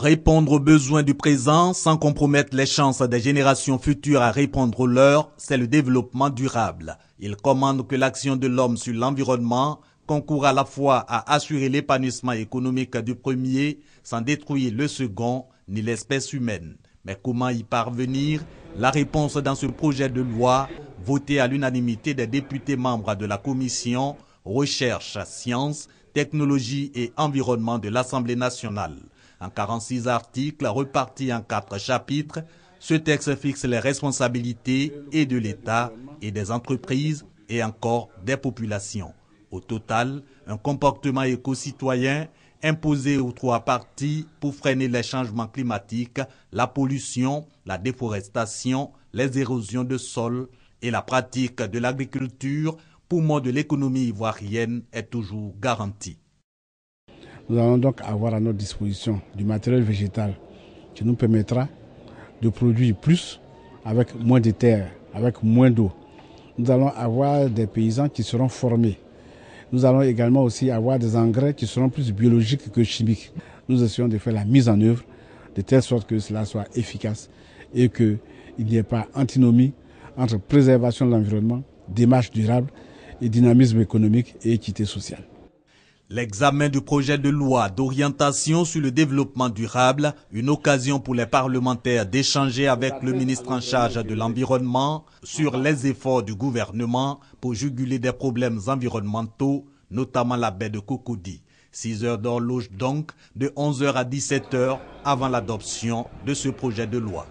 Répondre aux besoins du présent sans compromettre les chances des générations futures à répondre aux leurs, c'est le développement durable. Il commande que l'action de l'homme sur l'environnement concourt à la fois à assurer l'épanouissement économique du premier sans détruire le second ni l'espèce humaine. Mais comment y parvenir La réponse dans ce projet de loi, voté à l'unanimité des députés membres de la commission Recherche, Sciences, Technologie et Environnement de l'Assemblée nationale. En 46 articles repartis en quatre chapitres, ce texte fixe les responsabilités et de l'État et des entreprises et encore des populations. Au total, un comportement éco-citoyen imposé aux trois parties pour freiner les changements climatiques, la pollution, la déforestation, les érosions de sol et la pratique de l'agriculture, poumon de l'économie ivoirienne, est toujours garantie. Nous allons donc avoir à notre disposition du matériel végétal qui nous permettra de produire plus avec moins de terre, avec moins d'eau. Nous allons avoir des paysans qui seront formés. Nous allons également aussi avoir des engrais qui seront plus biologiques que chimiques. Nous essayons de faire la mise en œuvre de telle sorte que cela soit efficace et qu'il n'y ait pas antinomie entre préservation de l'environnement, démarche durable et dynamisme économique et équité sociale. L'examen du projet de loi d'orientation sur le développement durable, une occasion pour les parlementaires d'échanger avec le ministre en charge de l'environnement sur les efforts du gouvernement pour juguler des problèmes environnementaux, notamment la baie de Cocody. 6 heures d'horloge donc, de 11h à 17h avant l'adoption de ce projet de loi.